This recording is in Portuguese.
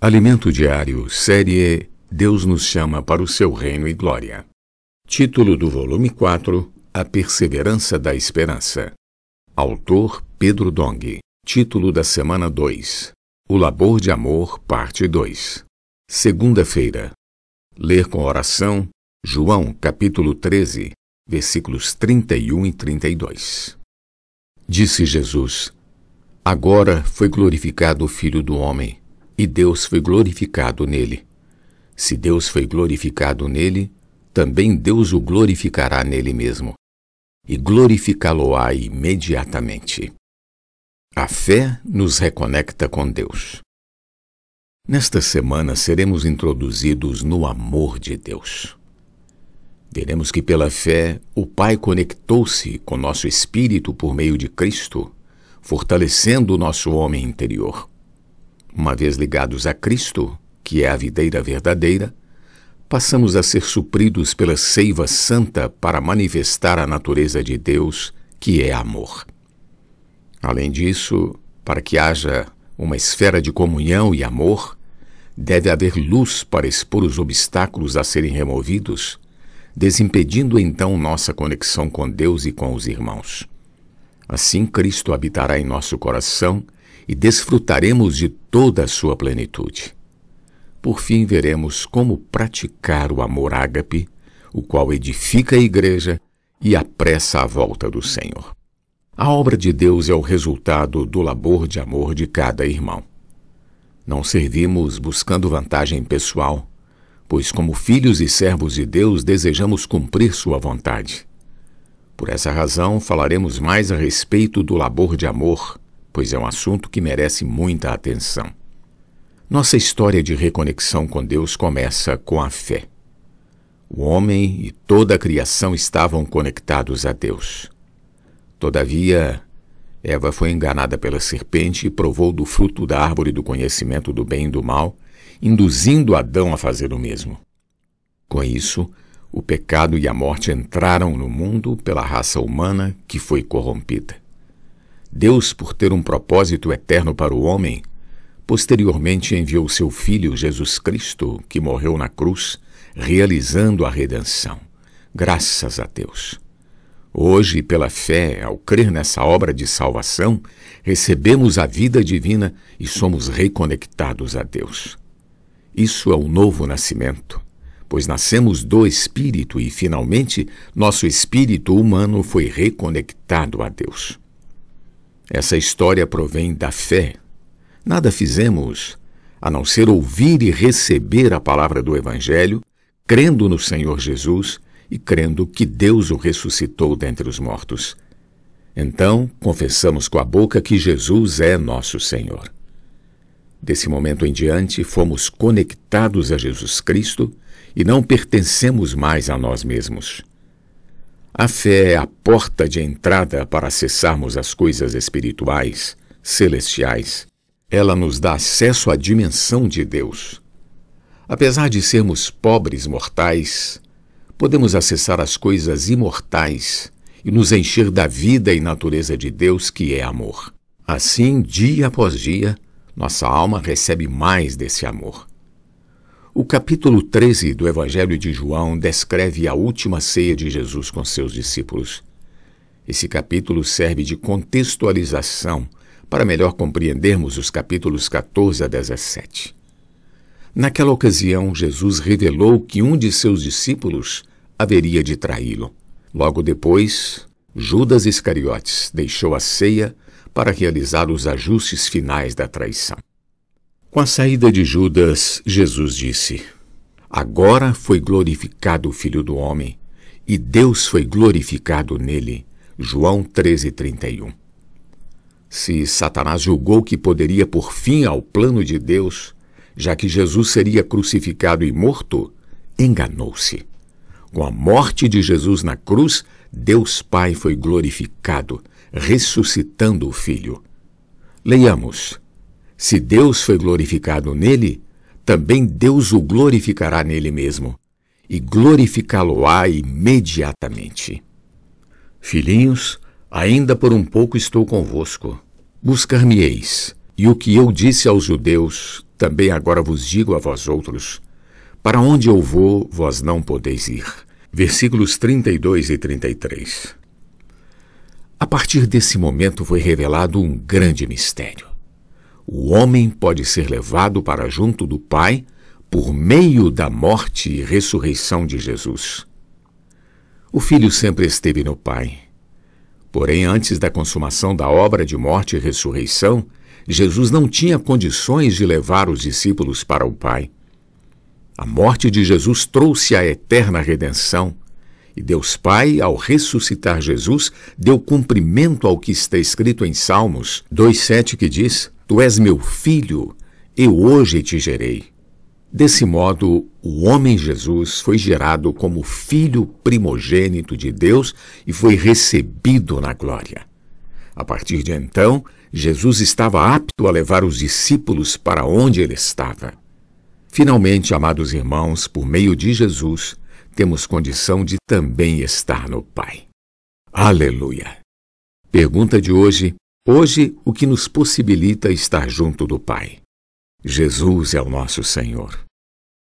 Alimento Diário, série Deus nos chama para o seu reino e glória. Título do volume 4: A Perseverança da Esperança. Autor Pedro Dong. Título da semana 2: O Labor de Amor, parte 2. Segunda-feira. Ler com oração João, capítulo 13, versículos 31 e 32. Disse Jesus: Agora foi glorificado o Filho do Homem e Deus foi glorificado nele. Se Deus foi glorificado nele, também Deus o glorificará nele mesmo, e glorificá-lo-á imediatamente. A fé nos reconecta com Deus. Nesta semana seremos introduzidos no amor de Deus. Veremos que pela fé o Pai conectou-se com nosso espírito por meio de Cristo, fortalecendo o nosso homem interior uma vez ligados a Cristo, que é a videira verdadeira, passamos a ser supridos pela seiva santa para manifestar a natureza de Deus, que é amor. Além disso, para que haja uma esfera de comunhão e amor, deve haver luz para expor os obstáculos a serem removidos, desimpedindo então nossa conexão com Deus e com os irmãos. Assim, Cristo habitará em nosso coração e desfrutaremos de toda a sua plenitude. Por fim, veremos como praticar o amor ágape, o qual edifica a igreja e apressa a volta do Senhor. A obra de Deus é o resultado do labor de amor de cada irmão. Não servimos buscando vantagem pessoal, pois, como filhos e servos de Deus, desejamos cumprir Sua vontade. Por essa razão, falaremos mais a respeito do labor de amor pois é um assunto que merece muita atenção. Nossa história de reconexão com Deus começa com a fé. O homem e toda a criação estavam conectados a Deus. Todavia, Eva foi enganada pela serpente e provou do fruto da árvore do conhecimento do bem e do mal, induzindo Adão a fazer o mesmo. Com isso, o pecado e a morte entraram no mundo pela raça humana que foi corrompida. Deus, por ter um propósito eterno para o homem, posteriormente enviou seu Filho Jesus Cristo, que morreu na cruz, realizando a redenção. Graças a Deus. Hoje, pela fé, ao crer nessa obra de salvação, recebemos a vida divina e somos reconectados a Deus. Isso é o um novo nascimento, pois nascemos do Espírito e, finalmente, nosso espírito humano foi reconectado a Deus. Essa história provém da fé. Nada fizemos a não ser ouvir e receber a palavra do Evangelho, crendo no Senhor Jesus e crendo que Deus o ressuscitou dentre os mortos. Então, confessamos com a boca que Jesus é nosso Senhor. Desse momento em diante, fomos conectados a Jesus Cristo e não pertencemos mais a nós mesmos. A fé é a porta de entrada para acessarmos as coisas espirituais, celestiais. Ela nos dá acesso à dimensão de Deus. Apesar de sermos pobres mortais, podemos acessar as coisas imortais e nos encher da vida e natureza de Deus, que é amor. Assim, dia após dia, nossa alma recebe mais desse amor. O capítulo 13 do Evangelho de João descreve a última ceia de Jesus com seus discípulos. Esse capítulo serve de contextualização para melhor compreendermos os capítulos 14 a 17. Naquela ocasião, Jesus revelou que um de seus discípulos haveria de traí-lo. Logo depois, Judas Iscariotes deixou a ceia para realizar os ajustes finais da traição. Com a saída de Judas, Jesus disse: Agora foi glorificado o Filho do Homem, e Deus foi glorificado nele. João 13,31. Se Satanás julgou que poderia pôr fim ao plano de Deus, já que Jesus seria crucificado e morto, enganou-se. Com a morte de Jesus na cruz, Deus Pai foi glorificado, ressuscitando o Filho. Leiamos se Deus foi glorificado nele, também Deus o glorificará nele mesmo, e glorificá-lo-á imediatamente. Filhinhos, ainda por um pouco estou convosco. Buscar-me-eis, e o que eu disse aos judeus, também agora vos digo a vós outros: para onde eu vou, vós não podeis ir. Versículos 32 e 33. A partir desse momento foi revelado um grande mistério o homem pode ser levado para junto do Pai por meio da morte e ressurreição de Jesus. O Filho sempre esteve no Pai. Porém, antes da consumação da obra de morte e ressurreição, Jesus não tinha condições de levar os discípulos para o Pai. A morte de Jesus trouxe a eterna redenção, e Deus Pai, ao ressuscitar Jesus, deu cumprimento ao que está escrito em Salmos 2,7 que diz: Tu és meu filho, eu hoje te gerei. Desse modo, o homem Jesus foi gerado como filho primogênito de Deus e foi recebido na glória. A partir de então, Jesus estava apto a levar os discípulos para onde ele estava. Finalmente, amados irmãos, por meio de Jesus, temos condição de também estar no Pai. Aleluia! Pergunta de hoje Hoje, o que nos possibilita estar junto do Pai. Jesus é o nosso Senhor.